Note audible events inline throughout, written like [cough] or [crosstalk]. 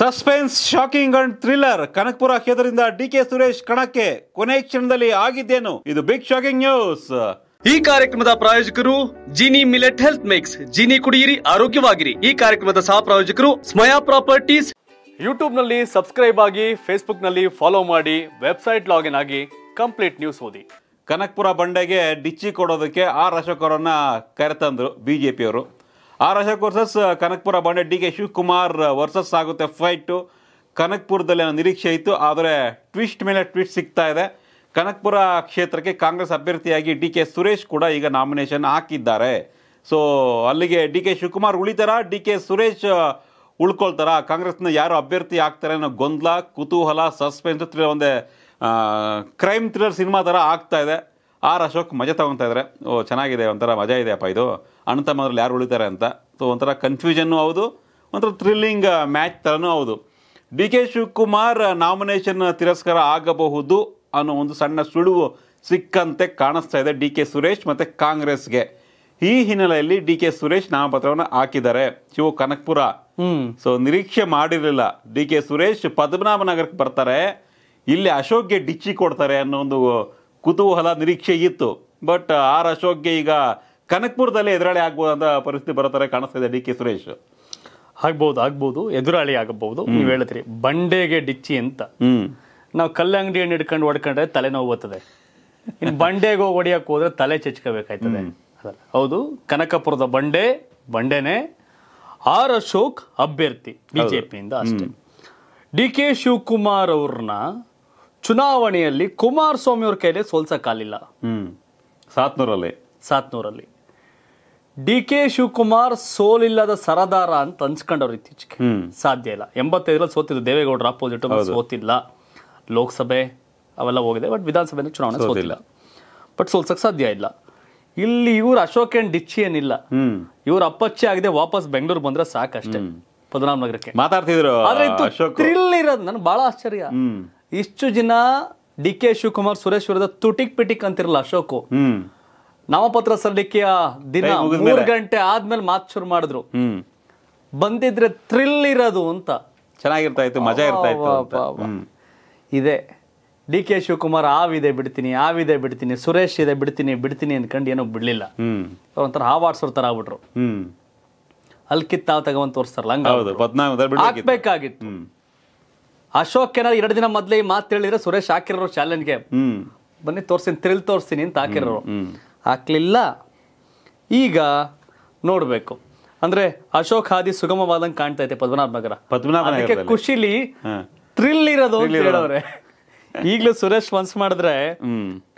suspense shocking and thriller Kanakapura ಕ್ಷೇತ್ರದಿಂದ D K Suresh ಕಣಕ್ಕೆ ಕೊನೆ ಕ್ಷಣದಲ್ಲಿ ಆಗಿದ್ದೇನು ಇದು ಬಿಗ್ ಶಾಕಿಂಗ್ ನ್ಯೂಸ್ ಈ ಕಾರ್ಯಕ್ರಮದ ಪ್ರಾಯೋಜಕರು Jini millet health mix Jini ಕುಡಿಯಿರಿ ಆರೋಗ್ಯವಾಗಿರಿ ಈ ಕಾರ್ಯಕ್ರಮದ ಸಹ ಪ್ರಾಯೋಜಕರು ಸ್ಮಯಾ ಪ್ರಾಪರ್ಟೀಸ್ ಯೂಟ್ಯೂಬ್ ನಲ್ಲಿ ಸಬ್ಸ್ಕ್ರೈಬ್ ಆಗಿ ಫೇಸ್ಬುಕ್ ನಲ್ಲಿ ಫಾಲೋ ಮಾಡಿ ವೆಬ್ಸೈಟ್ ಲಾಗಿನ್ ಆಗಿ ಕಂಪ್ಲೀಟ್ ನ್ಯೂಸ್ ಓದಿ ಕನಕಪುರ ಬಂಡೆಗೆ ಡಿಚ್ಚಿ ಕೊಡೋದಕ್ಕೆ ಆರ್ ಅಶೋಕ್ ಅವರನ್ನ ಕರೆತಂದ್ರು ಬಿಜೆಪಿಯವರು ಆರ್ ಅಶೋಕ್ ವರ್ಸಸ್ ಕನಕ್ಪುರ ಬಂಡೆ ಡಿ ಕೆ ಶಿವಕುಮಾರ್ ವರ್ಸಸ್ ಆಗುತ್ತೆ ಫೈಟು ಕನಕ್ಪುರದಲ್ಲಿ ಅನ್ನೋ ನಿರೀಕ್ಷೆ ಇತ್ತು ಆದರೆ ಟ್ವಿಸ್ಟ್ ಮೇಲೆ ಟ್ವಿಸ್ಟ್ ಸಿಗ್ತಾ ಇದೆ ಕನಕ್ಪುರ ಕ್ಷೇತ್ರಕ್ಕೆ ಕಾಂಗ್ರೆಸ್ ಅಭ್ಯರ್ಥಿಯಾಗಿ ಡಿ ಕೆ ಸುರೇಶ್ ಕೂಡ ಈಗ ನಾಮಿನೇಷನ್ ಹಾಕಿದ್ದಾರೆ ಸೊ ಅಲ್ಲಿಗೆ ಡಿ ಕೆ ಶಿವಕುಮಾರ್ ಉಳಿತಾರ ಡಿ ಕೆ ಸುರೇಶ್ ಉಳ್ಕೊಳ್ತಾರಾ ಕಾಂಗ್ರೆಸ್ನ ಯಾರು ಅಭ್ಯರ್ಥಿ ಆಗ್ತಾರೆ ಅನ್ನೋ ಗೊಂದಲ ಕುತೂಹಲ ಸಸ್ಪೆನ್ಸ್ ಒಂದೇ ಕ್ರೈಮ್ ಥ್ರಿಲ್ಲರ್ ಸಿನಿಮಾ ಥರ ಆಗ್ತಾ ಇದೆ ಆರ್ ಅಶೋಕ್ ಮಜಾ ತೊಗೊತಾ ಇದ್ದಾರೆ ಓ ಚೆನ್ನಾಗಿದೆ ಒಂಥರ ಮಜಾ ಅಪ್ಪ ಇದು ಅಣ್ಣ ಅದ್ರಲ್ಲಿ ಯಾರು ಉಳಿತಾರೆ ಅಂತ ಸೊ ಒಂಥರ ಕನ್ಫ್ಯೂಷನ್ನು ಹೌದು ಒಂಥರ ಥ್ರಿಲ್ಲಿಂಗ್ ಮ್ಯಾಚ್ ಥರನೂ ಹೌದು ಡಿ ಕೆ ಶಿವಕುಮಾರ್ ನಾಮಿನೇಷನ್ ತಿರಸ್ಕಾರ ಆಗಬಹುದು ಅನ್ನೋ ಒಂದು ಸಣ್ಣ ಸುಳಿವು ಸಿಕ್ಕಂತೆ ಕಾಣಿಸ್ತಾ ಇದೆ ಡಿ ಕೆ ಸುರೇಶ್ ಮತ್ತು ಕಾಂಗ್ರೆಸ್ಗೆ ಈ ಹಿನ್ನೆಲೆಯಲ್ಲಿ ಡಿ ಕೆ ಸುರೇಶ್ ನಾಮಪತ್ರವನ್ನು ಹಾಕಿದ್ದಾರೆ ಶಿವ ಕನಕ್ಪುರ ಸೊ ನಿರೀಕ್ಷೆ ಮಾಡಿರಲಿಲ್ಲ ಡಿ ಕೆ ಸುರೇಶ್ ಪದ್ಮನಾಭನಗರಕ್ಕೆ ಬರ್ತಾರೆ ಇಲ್ಲಿ ಅಶೋಕ್ಗೆ ಡಿಚ್ಚಿ ಕೊಡ್ತಾರೆ ಅನ್ನೋ ಒಂದು ಕುತೂಹಲ ನಿರೀಕ್ಷೆ ಇತ್ತು ಬಟ್ ಆರ್ ಅಶೋಕ್ಗೆ ಈಗ ಕನಕ್ಪುರದಲ್ಲಿ ಎದುರಾಳಿ ಆಗ್ಬೋದಂತ ಪರಿಸ್ಥಿತಿ ಬರೋ ಕಾಣಿಸ್ತಾ ಇದೆ ಡಿ ಕೆ ಸುರೇಶ್ ಆಗ್ಬೋದು ಆಗ್ಬೋದು ಎದುರಾಳಿ ಆಗಬಹುದು ನೀವು ಹೇಳಿದ್ರಿ ಬಂಡೆಗೆ ಡಿಚ್ಚಿ ಅಂತ ನಾವು ಕಲ್ಲಂಗಡಿ ಹಣ್ಣು ಹಿಡ್ಕೊಂಡು ಹೊಡ್ಕೊಂಡ್ರೆ ತಲೆ ನೋವು ಬರ್ತದೆ ಇನ್ನು ಬಂಡೆಗೆ ಹೋಗಿ ಹೊಡಿಯಕ್ಕೆ ಹೋದ್ರೆ ತಲೆ ಚಚ್ಕೋಬೇಕಾಯ್ತದೆ ಹೌದು ಕನಕಪುರದ ಬಂಡೆ ಬಂಡೆನೆ ಆರ್ ಅಶೋಕ್ ಅಭ್ಯರ್ಥಿ ಬಿಜೆಪಿಯಿಂದ ಅಷ್ಟೇ ಡಿ ಕೆ ಶಿವಕುಮಾರ್ ಅವ್ರನ್ನ ಚುನಾವಣೆಯಲ್ಲಿ ಕುಮಾರಸ್ವಾಮಿ ಅವ್ರ ಕೈಲಿ ಸೋಲ್ಸಕ್ಕಾಗಲಿಲ್ಲ ಹ್ಮ್ ಸಾತ್ನೂರಲ್ಲಿ ಸಾತ್ನೂರಲ್ಲಿ ಡಿ ಕೆ ಶಿವಕುಮಾರ್ ಸೋಲಿಲ್ಲದ ಸರದಾರ ಅಂತ ಅನ್ಸ್ಕೊಂಡವ್ರು ಇತ್ತೀಚೆಗೆ ಸಾಧ್ಯ ಇಲ್ಲ ಎಂಬತ್ತೈದರಲ್ಲಿ ಸೋತಿದ್ದು ದೇವೇಗೌಡರ ಅಪೋಸಿಟ್ ಸೋತಿಲ್ಲ ಲೋಕಸಭೆ ಅವೆಲ್ಲ ಹೋಗಿದೆ ಬಟ್ ವಿಧಾನಸಭೆ ಚುನಾವಣೆ ಸೋತಿಲ್ಲ ಬಟ್ ಸೋಲ್ಸಕ್ ಸಾಧ್ಯ ಇಲ್ಲ ಇಲ್ಲಿ ಇವ್ರು ಅಶೋಕ್ ಏನ್ ಡಿಚ್ಚಿ ಏನಿಲ್ಲ ಇವ್ರ ಅಪ್ಪಚ್ಚಿ ಆಗಿದೆ ವಾಪಸ್ ಬೆಂಗಳೂರು ಬಂದ್ರೆ ಸಾಕಷ್ಟೇ ಪದ್ಮನಾಭ ನಗರಕ್ಕೆ ಮಾತಾಡ್ತಿದ್ರು ಇರೋದು ನನ್ಗೆ ಬಹಳ ಆಶ್ಚರ್ಯ ಇಷ್ಟು ಜನ ಡಿ ಕೆ ಶಿವಕುಮಾರ್ ಸುರೇಶ್ ವಿರುದ್ಧ ತುಟಿಕ್ ಪಿಟಿಕ್ ಅಂತಿರಲ್ಲ ಅಶೋಕು ನಾಮಪತ್ರ ಸಲ್ಲಿಕೆಯ ದಿನ ಮೂರು ಗಂಟೆ ಆದ್ಮೇಲೆ ಮಾತು ಶುರು ಮಾಡಿದ್ರು ಬಂದಿದ್ರೆ ಥ್ರಿಲ್ ಇರೋದು ಅಂತ ಚೆನ್ನಾಗಿರ್ತಾ ಇತ್ತು ಮಜಾ ಇರ್ತಾ ಇತ್ತು ಇದೆ ಡಿ ಕೆ ಶಿವಕುಮಾರ್ ಆವಿದೆ ಬಿಡ್ತೀನಿ ಆವಿದೆ ಬಿಡ್ತೀನಿ ಸುರೇಶ್ ಇದೆ ಬಿಡ್ತೀನಿ ಬಿಡ್ತೀನಿ ಅನ್ಕಂಡ್ ಏನೋ ಬಿಡ್ಲಿಲ್ಲ ಒಂಥರ ಹಾವಾಡ್ಸೋರ್ ತರ ಆಗ್ಬಿಟ್ರು ಅಲ್ಲಿ ಕಿತ್ತಾವ್ ತಗೊಂಡ್ ತೋರಿಸ್ತಾರಲ್ಲ ಹಂಗ ಹಾಕ್ಬೇಕಾಗಿತ್ತು ಅಶೋಕ್ ಏನಾದ್ರು ಎರಡು ದಿನ ಮೊದಲೇ ಈ ಮಾತು ಹೇಳಿದ್ರೆ ಸುರೇಶ್ ಹಾಕಿರೋ ಚಾಲೆಂಜ್ಗೆ ಬನ್ನಿ ತೋರಿಸ್ತೀನಿ ತ್ರಿಲ್ ತೋರಿಸ್ತೀನಿ ಅಂತ ಹಾಕಿರೋರು ಹಾಕ್ಲಿಲ್ಲ ಈಗ ನೋಡಬೇಕು ಅಂದ್ರೆ ಅಶೋಕ್ ಹಾದಿ ಸುಗಮವಾದಂಗೆ ಕಾಣ್ತಾ ಇದೆ ಪದ್ಮನಾಭ ನಗರ ಖುಷಿಲಿ ಥ್ರಿಲ್ ಇರೋದು ಹೇಳೋರೆ ಈಗಲೂ ಸುರೇಶ್ ಮನ್ಸ್ ಮಾಡಿದ್ರೆ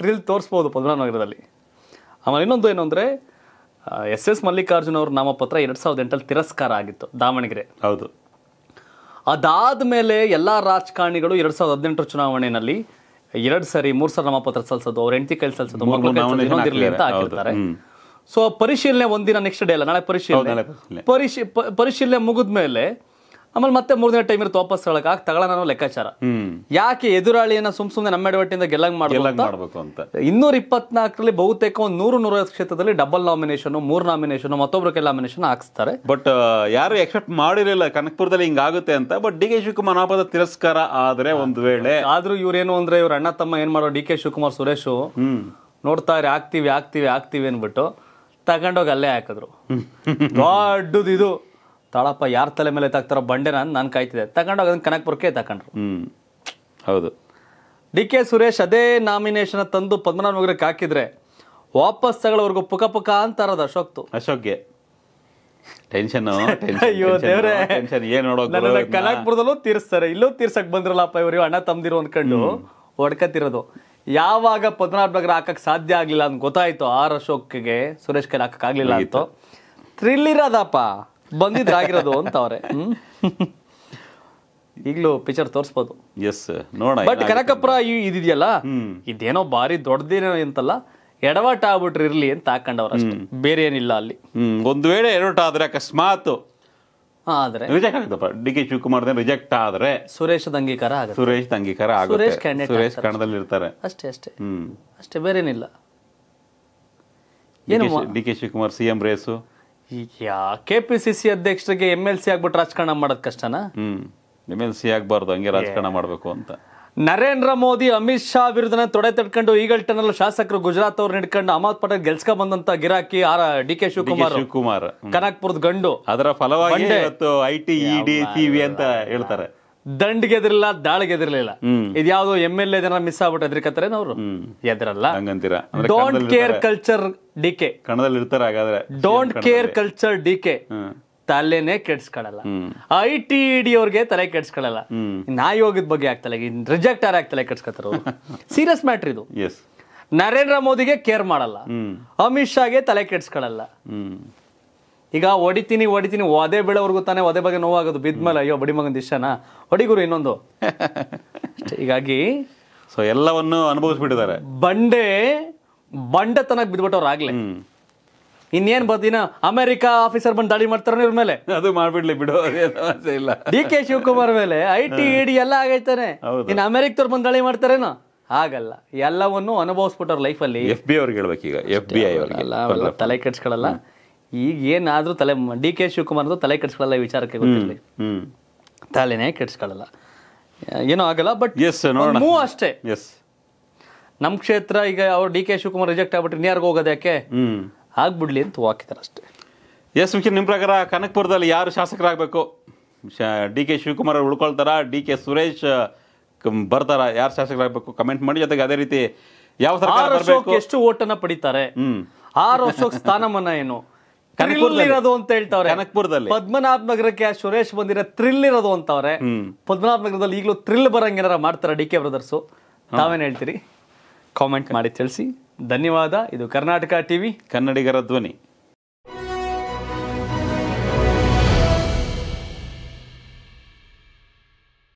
ಥ್ರಿಲ್ ತೋರಿಸ್ಬೋದು ಪದ್ಮನಾಭ ನಗರದಲ್ಲಿ ಆಮೇಲೆ ಇನ್ನೊಂದು ಏನು ಅಂದ್ರೆ ಎಸ್ ಎಸ್ ಮಲ್ಲಿಕಾರ್ಜುನ್ ಅವ್ರ ನಾಮಪತ್ರ ಎರಡ್ ಸಾವಿರದ ಎಂಟಲ್ಲಿ ತಿರಸ್ಕಾರ ಆಗಿತ್ತು ದಾವಣಗೆರೆ ಹೌದು ಅದಾದ ಮೇಲೆ ಎಲ್ಲ ರಾಜಕಾರಣಿಗಳು ಎರಡ್ ಸಾವಿರದ ಹದಿನೆಂಟರ ಚುನಾವಣೆಯಲ್ಲಿ ಎರಡು ಸರಿ ಮೂರು ಸಾರಿ ನಾಮಪತ್ರ ಸಲ್ಸೋದು ಅವ್ರ ಹೆಂಡತಿ ಕೈ ಸಲ್ಸೋದು ಅಂತ ಹಾಕಿರ್ತಾರೆ ಸೊ ಪರಿಶೀಲನೆ ಒಂದಿನ ನೆಕ್ಸ್ಟ್ ಡೇ ಅಲ್ಲ ನಾಳೆ ಪರಿಶೀಲನೆ ಪರಿಶೀಲನೆ ಮುಗಿದ್ಮೇಲೆ ಆಮೇಲೆ ಮತ್ತೆ ಮೂರ್ ದಿನ ಟೈಮ್ ಇರುತ್ತೆ ವಾಪಸ್ ಹೇಳಕ್ ಆಗ ತಗೊಳ ಲೆಕ್ಕಾಚಾರ ಲೆಕ್ಕಾಚಾರ ಯಾಕೆ ಎದುರಾಳಿಯನ್ನ ಸುಮ್ ಸುಮ್ಮನೆ ನಮ್ಮ ಎಡವಟ್ಟಿಂದ ಗೆಲ್ಲಂಗ್ ಮಾಡಬೇಕು ಅಂತ ಇನ್ನೂರ ಇಪ್ಪತ್ನಾಲ್ಕರಲ್ಲಿ ಬಹುತೇಕ ಒಂದು ನೂರು ನೂರ ಕ್ಷೇತ್ರದಲ್ಲಿ ಡಬಲ್ ನಾಮಿನೇಷನ್ ಮೂರ್ ನಾಮಿನೇಷನ್ ಮತ್ತೊಬ್ಬರಿಗೆ ನಾಮಿನೇಷನ್ ಹಾಕ್ಸ್ತಾರೆ ಬಟ್ ಯಾರು ಎಕ್ಸೆಪ್ಟ್ ಮಾಡಿರಲಿಲ್ಲ ಕನಕಪುರದಲ್ಲಿ ಹಿಂಗಾಗುತ್ತೆ ಅಂತ ಬಟ್ ಡಿ ಕೆ ಶಿವಕುಮಾರ್ ನಾಪದ ತಿರಸ್ಕಾರ ಆದ್ರೆ ಒಂದ್ ವೇಳೆ ಆದ್ರೂ ಇವ್ರೇನು ಅಂದ್ರೆ ಇವ್ರ ಅಣ್ಣ ತಮ್ಮ ಏನ್ ಮಾಡೋ ಡಿ ಕೆ ಶಿವಕುಮಾರ್ ಸುರೇಶ್ ನೋಡ್ತಾ ಇರಿ ಆಗ್ತೀವಿ ಆಗ್ತಿವಿ ಆಗ್ತೀವಿ ಅನ್ಬಿಟ್ಟು ತಗೊಂಡೋಗಿ ಅಲ್ಲೇ ಹಾಕಿದ್ರು ದೊಡ್ಡದಿದು ಇದು ತಾಳಪ್ಪ ಯಾರ ತಲೆ ಮೇಲೆ ತಾಕ್ತಾರೋ ಬಂಡೆನ ನಾನು ಕಾಯ್ತಿದ್ದೆ ತಗೊಂಡು ಅದನ್ನು ಕನಕ್ಪುರಕ್ಕೆ ತಗೊಂಡ್ರು ಹ್ಮ್ ಹೌದು ಡಿ ಕೆ ಸುರೇಶ್ ಅದೇ ನಾಮಿನೇಷನ್ ತಂದು ಪದ್ಮನಾಭ ನಗರಕ್ಕೆ ಹಾಕಿದ್ರೆ ವಾಪಸ್ ತಗೊಳ್ಳೋವರೆಗೂ ಪುಕ ಪುಕ ಅಂತ ಅರೋದು ಅಶೋಕ್ತು ಅಶೋಕ್ಗೆ [laughs] ಟೆನ್ಷನ್ ಅಯ್ಯೋ ದೇವ್ರೆ ಟೆನ್ಷನ್ ಕನಕ್ಪುರದಲ್ಲೂ ತೀರಿಸ್ತಾರೆ ಇಲ್ಲೂ ತೀರ್ಸಕ್ ಬಂದಿರಲ್ಲಪ್ಪ ಇವರು ಅಣ್ಣ ತಮ್ದಿರು ಅಂದ್ಕೊಂಡು ಹೊಡ್ಕತ್ತಿರೋದು ಯಾವಾಗ ಪದ್ಮನಾಭ ನಗರ ಹಾಕಕ್ ಸಾಧ್ಯ ಆಗ್ಲಿಲ್ಲ ಅಂತ ಗೊತ್ತಾಯ್ತು ಆರ್ ಅಶೋಕ್ಗೆ ಸುರೇಶ್ ಕೈ ಹಾಕಕ್ ಆಗ್ಲಿಲ್ಲ ಆಯ್ತು ಥ್ರಿಲ್ ಇರೋದಪ್ಪ ಬಂದಿದ್ರಾಗಿರೋದು ಆಗಿರೋದು ಅಂತ ಅವರೇ ಈಗಲೂ ಪಿಕ್ಚರ್ ತೋರಿಸ್ಬೋದು ಎಸ್ ನೋಡ ಬಟ್ ಕನಕಪುರ ಇದಿದೆಯಲ್ಲ ಇದೇನೋ ಬಾರಿ ದೊಡ್ಡದೇನೋ ಅಂತಲ್ಲ ಎಡವಟ ಆಗ್ಬಿಟ್ರಿರ್ಲಿ ಅಂತ ಹಾಕೊಂಡವ್ರ ಬೇರೆ ಏನಿಲ್ಲ ಅಲ್ಲಿ ಒಂದು ವೇಳೆ ಎಡವಟ ಆದ್ರೆ ಅಕಸ್ಮಾತ್ ಆದ್ರೆ ರಿಜೆಕ್ಟ್ ಆಗುತ್ತಪ್ಪ ಡಿ ಕೆ ಶಿವಕುಮಾರ್ ರಿಜೆಕ್ಟ್ ಆದ್ರೆ ಸುರೇಶ್ ಅಂಗೀಕಾರ ಆಗುತ್ತೆ ಸುರೇಶ್ ಅಂಗೀಕಾರ ಆಗುತ್ತೆ ಸುರೇಶ್ ಕನ್ನಡದಲ್ಲಿ ಇರ್ತಾರೆ ಅಷ್ಟೇ ಅಷ್ಟೇ ಅಷ್ಟೇ ಬೇರೆ ಏನಿಲ್ಲ ಏನು D K Shivakumar CM race K P C ಅಧ್ಯಕ್ಷರಿಗೆ ಎಮ್ ಎಲ್ ಸಿ ಆಗ್ಬಿಟ್ಟು ರಾಜಕಾರಣ ಮಾಡೋದು ಕಷ್ಟನಾ ಸಿ ಆಗ್ಬಾರ್ದು ಹಂಗೆ ರಾಜಕಾರಣ ಮಾಡಬೇಕು ಅಂತ ನರೇಂದ್ರ ಮೋದಿ ಅಮಿತ್ ಶಾ ವಿರುದ್ಧ ತೊಡೆ ತಡ್ಕೊಂಡು ಈಗಲ್ಟನಲ್ಲಿ ಶಾಸಕರು ಗುಜರಾತ್ ಅವ್ರು ಹಿಡ್ಕೊಂಡು ಅಹಮದ್ ಪಟೇಲ್ ಗೆಲ್ಸ್ಕ ಬಂದಂತ ಗಿರಾಕಿ ಡಿ ಕೆ ಶಿವಕುಮಾರ್ ಶಿವಕುಮಾರ್ ಕನಕ್ಪುರದ ಗಂಡು ಅದರ ಫಲವಾಗಿ ಐಟಿ ಇಡಿ ಟಿವಿ ಅಂತ ಹೇಳ್ತಾರೆ ಗೆದ್ರಲ್ಲ ಎದಿರಲಿಲ್ಲ ದಾಳಿಗೆ ಇದ್ ಇದ್ಯಾವುದೋ ಎಮ್ ಎಲ್ ಎ ಮಿಸ್ ಆಗ್ಬಿಟ್ಟು ಎದ್ರಿಕತ್ತಾರೇನ ಅವರು ಎದ್ರಲ್ಲ don't care culture D K ಕಣದಲ್ಲಿ ಇರ್ತಾರೆ ಹಾಗಾದ್ರೆ don't care culture D K ತಲೆನೆ ಕೆಡ್ಸ್ಕೊಳಲ್ಲ ಐ ಟಿ ಡಿ ಅವ್ರಿಗೆ ತಲೆ ಕೆಡ್ಸ್ಕೊಳಲ್ಲ ನಾಯಿ ಹೋಗಿದ್ ಬಗ್ಗೆ ಆಗ್ತಲ್ಲ ರಿಜೆಕ್ಟ್ ಆರ್ ಆಗ್ತಲೆ ಕೆಡ್ಸ್ಕೊತಾರ ಸೀರಿಯಸ್ ಮ್ಯಾಟ್ರ್ ಇದು ನರೇಂದ್ರ ಮೋದಿಗೆ ಕೇರ್ ಮಾಡಲ್ಲ ಅಮಿತ್ ಶಾಗೆ ತಲೆ ಕೆಡ್ಸ್ಕೊಳಲ್ಲ ಈಗ ಹೊಡಿತೀನಿ ಹೊಡಿತೀನಿ ಒದೆ ಬೆಳೆವರೆಗೂ ತಾನೆ ಒದೆ ಬಗ್ಗೆ ನೋವಾಗೋದು ಬಿದ್ಮೇಲೆ ಅಯ್ಯೋ ಬಡಿ ಮಗನ ದಿಶಾನ ಹೊಡಿಗುರು ಇನ್ನೊಂದು ಹೀಗಾಗಿ ಸೊ ಎಲ್ಲವನ್ನು ಅನುಭವಿಸ್ಬಿಟ್ಟಿದ್ದಾರೆ ಬಂಡೆ ತನಕ ಬಿದ್ಬಿಟ್ಟವ್ರು ಆಗ್ಲಿ ಇನ್ನೇನ್ ಬರ್ತೀನ ಅಮೆರಿಕ ಆಫೀಸರ್ ಬಂದ್ ದಾಳಿ ಮಾಡ್ತಾರ ಇವ್ರ ಮೇಲೆ ಅದು ಮಾಡ್ಬಿಡ್ಲಿ ಬಿಡು ಇಲ್ಲ ಡಿ ಕೆ ಶಿವಕುಮಾರ್ ಮೇಲೆ ಐ ಟಿ ಇಡಿ ಎಲ್ಲ ಆಗೈತಾನೆ ಇನ್ನು ಅಮೆರಿಕದವ್ರು ಬಂದು ದಾಳಿ ಮಾಡ್ತಾರೇನೋ ಆಗಲ್ಲ ಎಲ್ಲವನ್ನು ಅನುಭವಿಸ್ಬಿಟ್ಟವ್ರ ಲೈಫಲ್ಲಿ ಎಫ್ ಬಿ ಅವ್ರಿಗೆ ಈಗ ಎಫ್ ಬಿ ಐ ತಲೆ ಕೆಡ್ಸ್ಕೊಳ್ಳಲ್ಲ ಈಗ ಏನಾದ್ರೂ ತಲೆ ಡಿ ಕೆ ಶಿವಕುಮಾರ್ದು ತಲೆ ಕೆಡಿಸ್ಕೊಳ್ಳಲ್ಲ ವಿಚಾರಕ್ಕೆ ಗೊತ್ತಿರಲಿ ತಲೆನೇ ಕೆಡಿಸ್ಕೊಳ್ಳಲ್ಲ ಏನೋ ಆಗಲ್ಲ ಬಟ್ ಎಸ್ ಅಷ್ಟೇ ಎಸ್ ನಮ್ಮ ಕ್ಷೇತ್ರ ಈಗ ಅವ್ರು ಡಿ ಕೆ ಶಿವಕುಮಾರ್ ರಿಜೆಕ್ಟ್ ಆಗ್ಬಿಟ್ಟು ಇನ್ಯಾರಿಗೂ ಹೋಗೋದು ಯಾಕೆ ಆಗ್ಬಿಡ್ಲಿ ಅಂತ ಹಾಕಿದ್ದಾರೆ ಅಷ್ಟೇ ಎಸ್ ಮುಖ್ಯ ನಿಮ್ಮ ಪ್ರಕಾರ ಕನಕಪುರದಲ್ಲಿ ಯಾರು ಶಾಸಕರಾಗಬೇಕು ಡಿ ಕೆ ಶಿವಕುಮಾರ್ ಉಳ್ಕೊಳ್ತಾರ ಡಿ ಕೆ ಸುರೇಶ್ ಬರ್ತಾರ ಯಾರು ಶಾಸಕರಾಗಬೇಕು ಕಮೆಂಟ್ ಮಾಡಿ ಜೊತೆಗೆ ಅದೇ ರೀತಿ ಯಾವ ಎಷ್ಟು ಓಟನ್ನ ಪಡಿತಾರೆ ಆರು ವರ್ಷಕ್ಕೆ ಸ್ಥಾನಮಾನ ಏನು ಥ್ರಿಲ್ ಇರೋದು ಅಂತ ಹೇಳ್ತಾವ್ರೆ ಕನಕ್ಪುರದಲ್ಲಿ ಪದ್ಮನಾಭ ನಗರಕ್ಕೆ ಸುರೇಶ್ ಬಂದಿರೋ ಥ್ರಿಲ್ ಇರೋದು ಅಂತವ್ರೆ ಪದ್ಮನಾಭ ನಗರದಲ್ಲಿ ಈಗಲೂ ಥ್ರಿಲ್ ಬರಂಗೇನಾರ ಮಾಡ್ತಾರ ಡಿ ಕೆ ಬ್ರದರ್ಸು ತಾವೇನು ಹೇಳ್ತೀರಿ ಕಾಮೆಂಟ್ ಮಾಡಿ ತಿಳಿಸಿ ಧನ್ಯವಾದ ಇದು ಕರ್ನಾಟಕ ಟಿವಿ ಕನ್ನಡಿಗರ ಧ್ವನಿ